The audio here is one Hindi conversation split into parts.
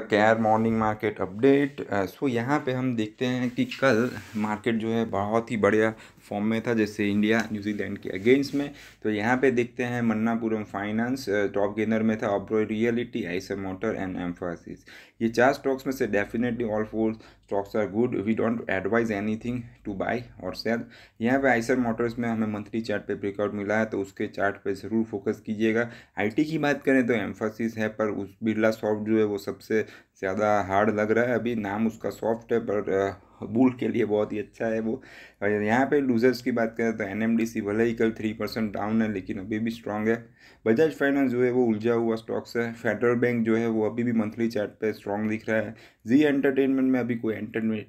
care morning market update so यहाँ पे हम देखते हैं कि कल मार्केट जो है बहुत ही बढ़िया फॉर्म में था जैसे इंडिया न्यूजीलैंड के अगेंस्ट में तो यहाँ पे देखते हैं मन्नापुरम फाइनेंस टॉप गेनर में था Oberoi realty Eicher motor and Mphasis ये चार स्टॉक्स में से definitely all four stocks are good we don't advise anything to buy और सेल यहाँ पे आइसर मोटर्स में हमें मंथली चार्ट पे ब्रेकआउट मिला है तो उसके चार्ट पे ज़रूर फोकस कीजिएगा आईटी की बात करें तो एम्फोसिस है पर उस बिरला सॉफ्ट जो है वो सबसे ज़्यादा हार्ड लग रहा है अभी नाम उसका सॉफ्ट है पर बुल के लिए बहुत ही अच्छा है वो यहाँ पे लूजर्स की बात करें तो एन एम डी सी भले ही कल थ्री परसेंट डाउन है लेकिन अभी भी स्ट्रांग है बजाज फाइनेंस जो है वो उलझा हुआ स्टॉक्स है फेडरल बैंक जो है वो अभी भी मंथली चार्ट पे स्ट्रांग दिख रहा है जी एंटरटेनमेंट में अभी कोई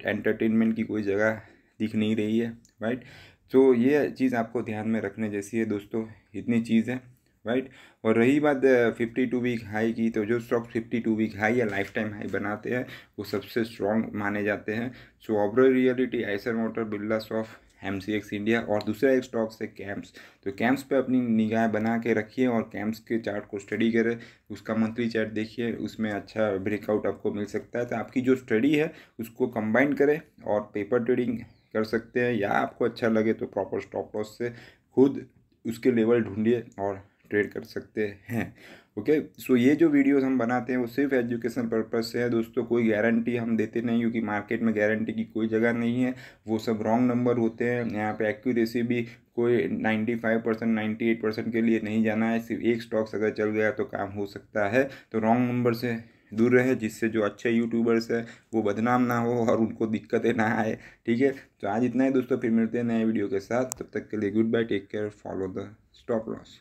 एंटरटेनमेंट की कोई जगह दिख नहीं रही है राइट तो ये चीज़ आपको ध्यान में रखने जैसी है दोस्तों इतनी चीज़ है राइट और रही बात फिफ्टी टू वीक हाई की तो जो stock fifty two week high या लाइफ टाइम हाई बनाते हैं वो सबसे स्ट्रॉन्ग माने जाते हैं so Oberoi realty Eicher motor Birlasoft M C X India और दूसरा एक स्टॉक है कैम्प्स तो कैम्प्स पे अपनी निगाह बना के रखिए और कैम्प्स के चार्ट को स्टडी करें उसका मंथली चार्ट देखिए उसमें अच्छा ब्रेकआउट आपको मिल सकता है तो आपकी जो स्टडी है उसको कंबाइन करें और पेपर ट्रेडिंग कर सकते हैं या आपको अच्छा लगे तो प्रॉपर स्टॉप लॉस से खुद उसके लेवल ढूंढिए और ट्रेड कर सकते हैं ओके सो ये जो वीडियोस हम बनाते हैं वो सिर्फ एजुकेशन पर्पज़ से है दोस्तों कोई गारंटी हम देते नहीं क्योंकि मार्केट में गारंटी की कोई जगह नहीं है वो सब रॉन्ग नंबर होते हैं यहाँ पे एक्यूरेसी भी कोई ninety five percent ninety eight percent के लिए नहीं जाना है सिर्फ एक स्टॉक्स अगर चल गया तो काम हो सकता है तो रॉन्ग नंबर से दूर रहे जिससे जो अच्छे यूट्यूबर्स हैं वो बदनाम ना हो और उनको दिक्कतें ना आए ठीक है तो आज इतना ही दोस्तों फिर मिलते हैं नए वीडियो के साथ तब तक के लिए good bye take care follow the stop loss